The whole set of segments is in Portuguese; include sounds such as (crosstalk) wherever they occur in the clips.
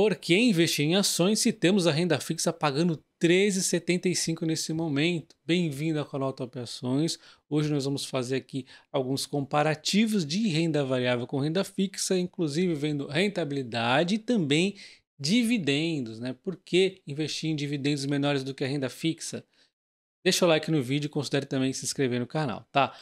Por que investir em ações se temos a renda fixa pagando 13,75 nesse momento? Bem-vindo ao canal Top Ações. Hoje nós vamos fazer aqui alguns comparativos de renda variável com renda fixa, inclusive vendo rentabilidade e também dividendos, né? Por que investir em dividendos menores do que a renda fixa? Deixa o like no vídeo e considere também se inscrever no canal, tá?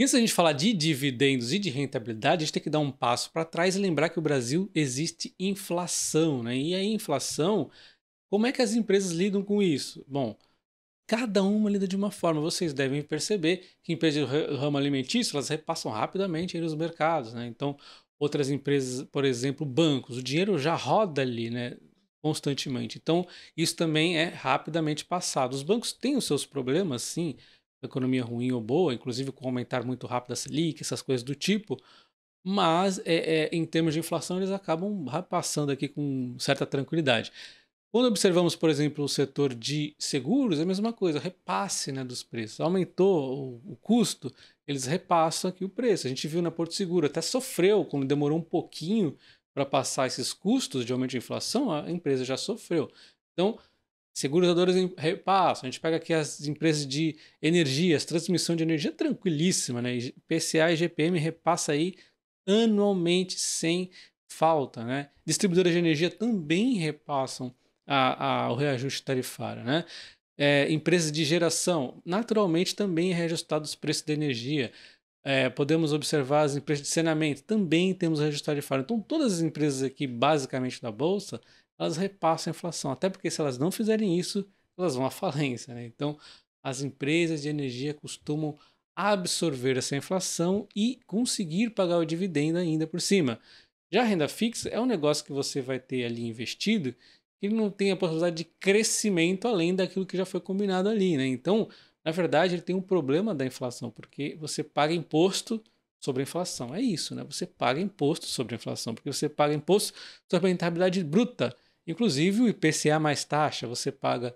E antes da gente falar de dividendos e de rentabilidade, a gente tem que dar um passo para trás e lembrar que o Brasil existe inflação, né? E a inflação, como é que as empresas lidam com isso? Bom, cada uma lida de uma forma. Vocês devem perceber que empresas do ramo alimentício, elas repassam rapidamente nos mercados, né? Então, outras empresas, por exemplo, bancos, o dinheiro já roda ali, né? Constantemente. Então, isso também é rapidamente passado. Os bancos têm os seus problemas, sim, economia ruim ou boa, inclusive com aumentar muito rápido a Selic, essas coisas do tipo, mas é, é, em termos de inflação eles acabam passando aqui com certa tranquilidade. Quando observamos, por exemplo, o setor de seguros, é a mesma coisa, repasse né, dos preços. Aumentou o, o, custo, eles repassam aqui o preço. A gente viu na Porto Seguro, até sofreu quando demorou um pouquinho para passar esses custos de aumento de inflação, a empresa já sofreu. Então, Seguradoras repassam. A gente pega aqui as empresas de as transmissão de energia é tranquilíssima, né? PCA e GPM repassa aí anualmente sem falta, né? Distribuidoras de energia também repassam a, a, o reajuste tarifário, né? É, empresas de geração, naturalmente também é reajustados os preços da energia. É, podemos observar as empresas de saneamento, também temos reajuste tarifário. Então, todas as empresas aqui, basicamente da Bolsa, elas repassam a inflação. Até porque se elas não fizerem isso, elas vão à falência. Né? Então, as empresas de energia costumam absorver essa inflação e conseguir pagar o dividendo ainda por cima. Já a renda fixa é um negócio que você vai ter ali investido que não tem a possibilidade de crescimento além daquilo que já foi combinado ali. Né? Então, na verdade, ele tem um problema da inflação, porque você paga imposto sobre a inflação. É isso, né? Você paga imposto sobre a inflação, porque você paga imposto sobre a rentabilidade bruta. Inclusive, o IPCA mais taxa, você paga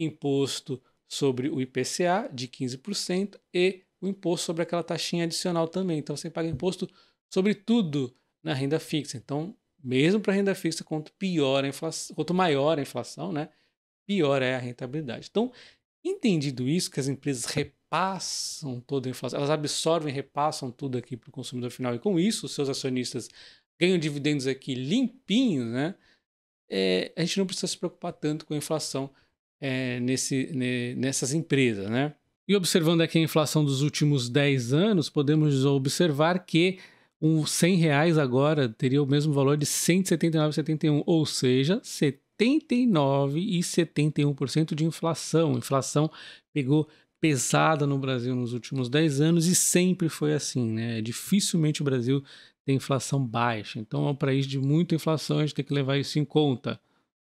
imposto sobre o IPCA de 15% e o imposto sobre aquela taxinha adicional também. Então, você paga imposto sobre tudo na renda fixa. Então, mesmo para renda fixa, quanto, pior a inflação, quanto maior a inflação, né, pior é a rentabilidade. Então, entendido isso, que as empresas repassam toda a inflação, elas absorvem, repassam tudo aqui para o consumidor final, e com isso, os seus acionistas ganham dividendos aqui limpinhos, né? é, a gente não precisa se preocupar tanto com a inflação é, nesse, ne, nessas empresas, né? E observando aqui a inflação dos últimos 10 anos, podemos observar que um 100 reais agora teria o mesmo valor de 179,71, ou seja, 79,71% de inflação. A inflação pegou pesada no Brasil nos últimos 10 anos e sempre foi assim, né? Dificilmente o Brasil tem inflação baixa. Então é um país de muita inflação, a gente tem que levar isso em conta.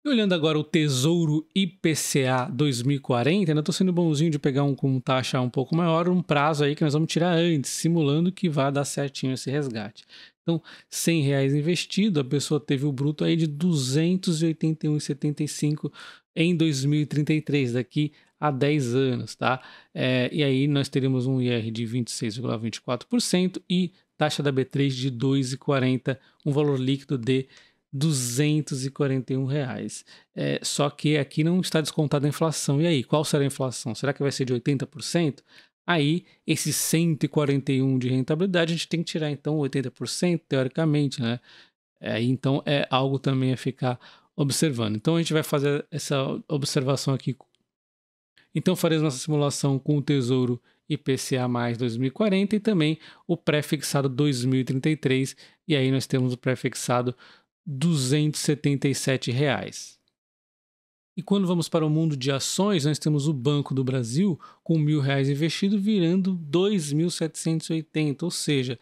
E olhando agora o Tesouro IPCA 2040, ainda estou sendo bonzinho de pegar um com taxa um pouco maior, um prazo aí que nós vamos tirar antes, simulando que vai dar certinho esse resgate. Então, 100 reais investido, a pessoa teve o bruto aí de 281,75 em 2033, daqui a 10 anos, tá? É, e aí nós teremos um IR de 26,24% e taxa da B3 de 2,40, um valor líquido de R$ reais. É, só que aqui não está descontada a inflação. E aí, qual será a inflação? Será que vai ser de 80%? Aí, esses 141 de rentabilidade, a gente tem que tirar então 80%, teoricamente, né? É, então é algo também a ficar observando. Então a gente vai fazer essa observação aqui então faremos nossa simulação com o Tesouro IPCA mais 2040 e também o prefixado 2033, e aí nós temos o prefixado R$ 277. Reais. E quando vamos para o mundo de ações, nós temos o Banco do Brasil com mil reais investido virando 2.780, ou seja,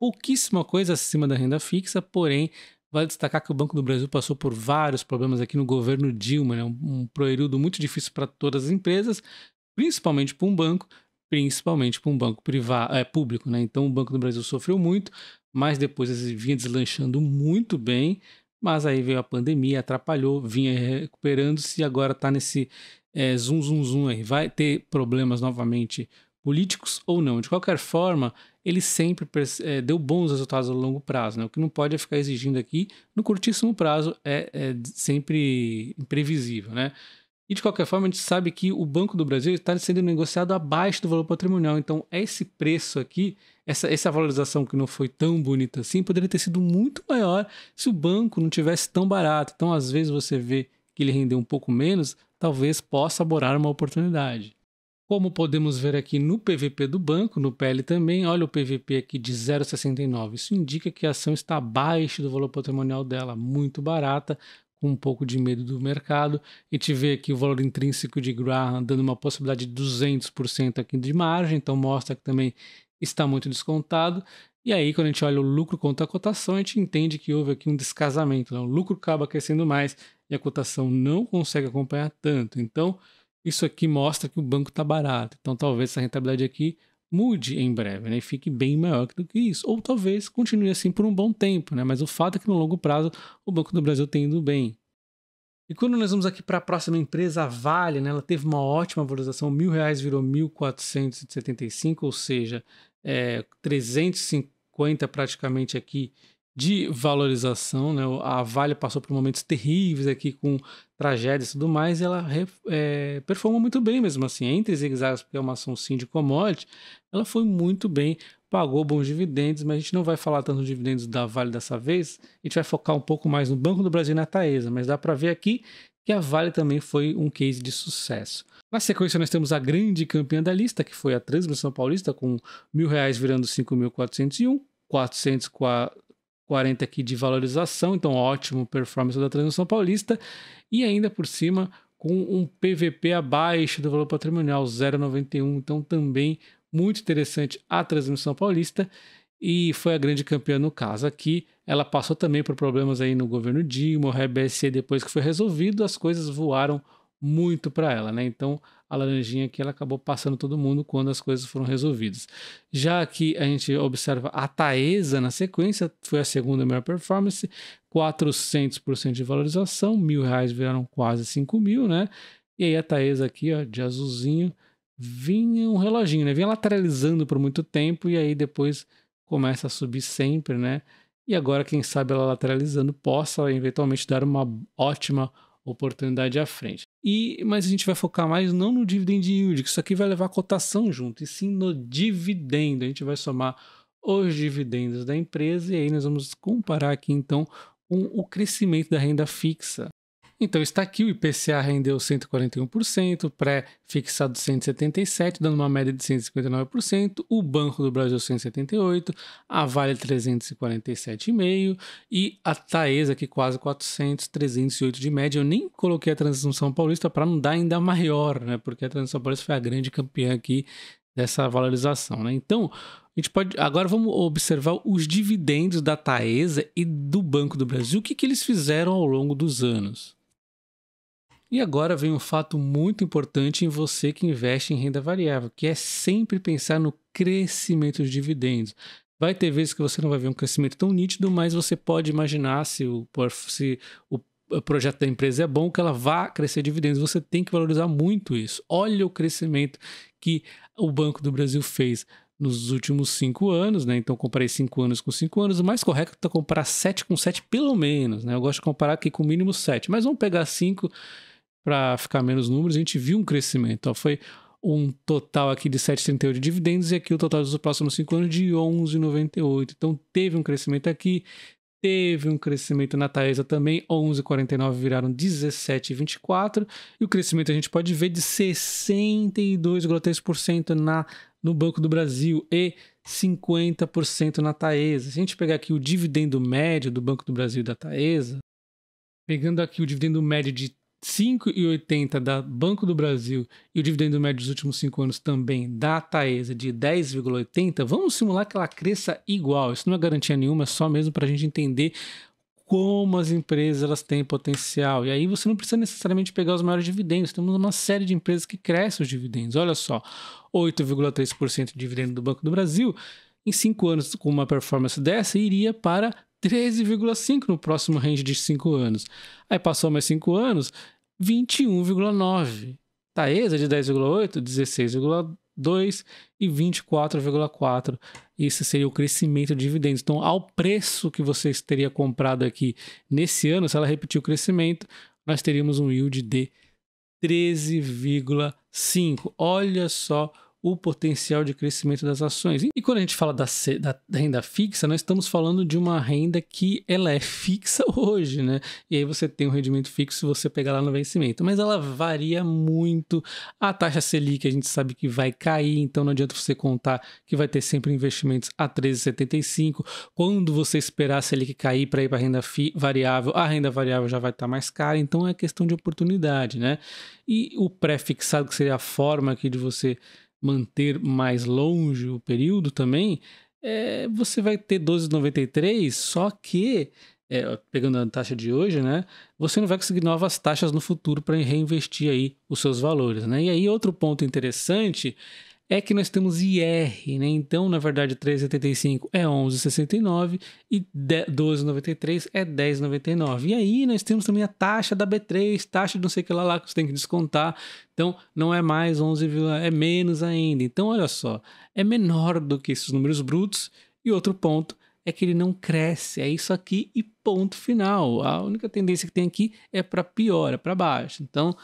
pouquíssima coisa acima da renda fixa, porém Vale destacar que o Banco do Brasil passou por vários problemas aqui no governo Dilma, né? um, um período muito difícil para todas as empresas, principalmente para um banco, principalmente para um banco privado, é, público. Né? Então o Banco do Brasil sofreu muito, mas depois ele vinha deslanchando muito bem, mas aí veio a pandemia, atrapalhou, vinha recuperando-se e agora está nesse é, zoom, zoom, zoom aí. Vai ter problemas novamente políticos ou não. De qualquer forma, ele sempre é, deu bons resultados a longo prazo. Né? O que não pode é ficar exigindo aqui no curtíssimo prazo, é, é sempre imprevisível. Né? E de qualquer forma, a gente sabe que o Banco do Brasil está sendo negociado abaixo do valor patrimonial. Então, esse preço aqui, essa, essa valorização que não foi tão bonita assim, poderia ter sido muito maior se o banco não tivesse tão barato. Então, às vezes, você vê que ele rendeu um pouco menos, talvez possa aborar uma oportunidade. Como podemos ver aqui no PVP do banco, no PL também, olha o PVP aqui de 0,69. Isso indica que a ação está abaixo do valor patrimonial dela, muito barata, com um pouco de medo do mercado. A gente vê aqui o valor intrínseco de Graham dando uma possibilidade de 200% aqui de margem, então mostra que também está muito descontado. E aí, quando a gente olha o lucro contra a cotação, a gente entende que houve aqui um descasamento. Né? O lucro acaba crescendo mais e a cotação não consegue acompanhar tanto. Então, isso aqui mostra que o banco está barato. Então, talvez essa rentabilidade aqui mude em breve, né? E fique bem maior do que isso. Ou talvez continue assim por um bom tempo, né? Mas o fato é que no longo prazo o Banco do Brasil tem indo bem. E quando nós vamos aqui para a próxima empresa, a Vale, né? Ela teve uma ótima valorização, mil reais virou 1.475, ou seja, é, 350 praticamente aqui de valorização, né? A Vale passou por momentos terríveis aqui com tragédias e tudo mais, e ela é, performou muito bem mesmo assim, entre zigue-zagues, porque é uma ação sim de commodity, ela foi muito bem, pagou bons dividendos, mas a gente não vai falar tanto dos dividendos da Vale dessa vez, a gente vai focar um pouco mais no Banco do Brasil e na Taesa, mas dá para ver aqui que a Vale também foi um case de sucesso. Na sequência, nós temos a grande campeã da lista, que foi a Transmissão Paulista, com mil reais virando 5.401, 400 40 aqui de valorização, então ótimo performance da Transmissão Paulista. E ainda por cima, com um PVP abaixo do valor patrimonial, 0,91. Então também muito interessante a Transmissão Paulista. E foi a grande campeã no caso aqui. Ela passou também por problemas aí no governo Dilma, o RBSE depois que foi resolvido, as coisas voaram muito para ela, né? Então a laranjinha que ela acabou passando todo mundo quando as coisas foram resolvidas. Já que a gente observa a Taesa na sequência, foi a segunda melhor performance, 400% de valorização, mil reais viraram quase 5 mil, né? E aí a Taesa aqui, ó, de azulzinho, vinha um reloginho, né? Vinha lateralizando por muito tempo e aí depois começa a subir sempre, né? E agora, quem sabe ela lateralizando possa eventualmente dar uma ótima oportunidade à frente. E, mas a gente vai focar mais não no dividend yield, que isso aqui vai levar a cotação junto, e sim no dividendo. A gente vai somar os dividendos da empresa e aí nós vamos comparar aqui então com o crescimento da renda fixa. Então está aqui, o IPCA rendeu 141%, pré-fixado 177%, dando uma média de 159%, o Banco do Brasil 178%, a Vale 347,5% e a Taesa, aqui quase 400, 308 de média. Eu nem coloquei a Transmissão Paulista para não dar ainda maior, né? Porque a Transmissão Paulista foi a grande campeã aqui dessa valorização, né? Então, a gente pode. Agora vamos observar os dividendos da Taesa e do Banco do Brasil. O que, que eles fizeram ao longo dos anos? E agora vem um fato muito importante em você que investe em renda variável, que é sempre pensar no crescimento de dividendos. Vai ter vezes que você não vai ver um crescimento tão nítido, mas você pode imaginar se o, se o eh, projeto da empresa é bom, que ela vá crescer dividendos. Você tem que valorizar muito isso. Olha o crescimento que o Banco do Brasil fez nos últimos cinco anos, né? Então comparei cinco anos com cinco anos. O mais correto é comparar sete com sete, pelo menos, né? Eu gosto de comparar aqui com o mínimo sete, mas vamos pegar cinco para ficar menos números, a gente viu um crescimento. foi um total aqui de 7,38 de dividendos e aqui o total dos próximos 5 anos de 11,98. Então teve um crescimento aqui, teve um crescimento na Taesa também, 11,49 viraram 17,24 e o crescimento a gente pode ver de 62,3% na no Banco do Brasil e 50% na Taesa. Se a gente pegar aqui o dividendo médio do Banco do Brasil e da Taesa, pegando aqui o dividendo médio de 5,80 da Banco do Brasil e o dividendo médio dos últimos cinco anos também da Taesa de 10,80, vamos simular que ela cresça igual. Isso não é garantia nenhuma, é só mesmo para a gente entender como as empresas elas têm potencial. E aí você não precisa necessariamente pegar os maiores dividendos. Temos uma série de empresas que crescem os dividendos. Olha só, 8,3% de dividendo do Banco do Brasil. Em cinco anos, com uma performance dessa, iria para 13,5% no próximo range de cinco anos. Aí passou mais cinco anos, 21,9. Taesa tá é de 10,8, 16,2 e 24,4. Esse seria o crescimento de dividendos. Então, ao preço que você teria comprado aqui nesse ano, se ela repetir o crescimento, nós teríamos um yield de 13,5. Olha só o potencial de crescimento das ações. E quando a gente fala da, da, renda fixa, nós estamos falando de uma renda que ela é fixa (laughs) hoje, né? E aí você tem um rendimento fixo se você pegar lá no vencimento. Mas ela varia muito. A taxa Selic a gente sabe que vai cair, então não adianta você contar que vai ter sempre investimentos a 13,75. Quando você esperar a Selic cair para ir para a renda variável, a renda variável já vai estar tá mais cara, então é questão de oportunidade, né? E o pré-fixado, que seria a forma aqui de você manter mais longe o período também, é, você vai ter 12,93, só que, é, pegando a taxa de hoje, né, você não vai conseguir novas taxas no futuro para reinvestir aí os seus valores. Né? E aí, outro ponto interessante é que nós temos IR, né? Então, na verdade, 3,75 é 11,69 e 12,93 é 10,99. E aí nós temos também a taxa da B3, taxa de não sei o que lá, lá que você tem que descontar. Então, não é mais 11, é menos ainda. Então, olha só, é menor do que esses números brutos. E outro ponto é que ele não cresce, é isso aqui e ponto final. A única tendência que tem aqui é para pior, é para baixo. Então,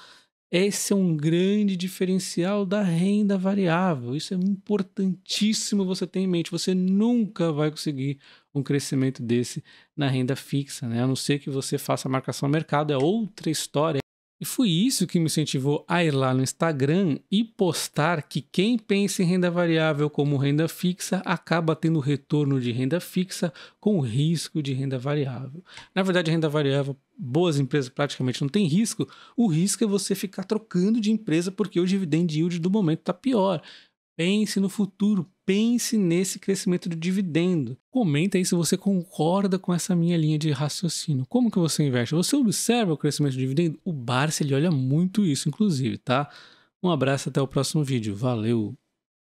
esse é um grande diferencial da renda variável. Isso é importantíssimo você ter em mente. Você nunca vai conseguir um crescimento desse na renda fixa, né? A não ser que você faça marcação ao mercado, é outra história. E foi isso que me incentivou a ir lá no Instagram e postar que quem pensa em renda variável como renda fixa acaba tendo retorno de renda fixa com risco de renda variável. Na verdade, renda variável boas empresas praticamente não tem risco, o risco é você ficar trocando de empresa porque o dividend yield do momento está pior. Pense no futuro, pense nesse crescimento do dividendo. Comenta aí se você concorda com essa minha linha de raciocínio. Como que você investe? Você observa o crescimento do dividendo? O Barça ele olha muito isso, inclusive, tá? Um abraço até o próximo vídeo. Valeu!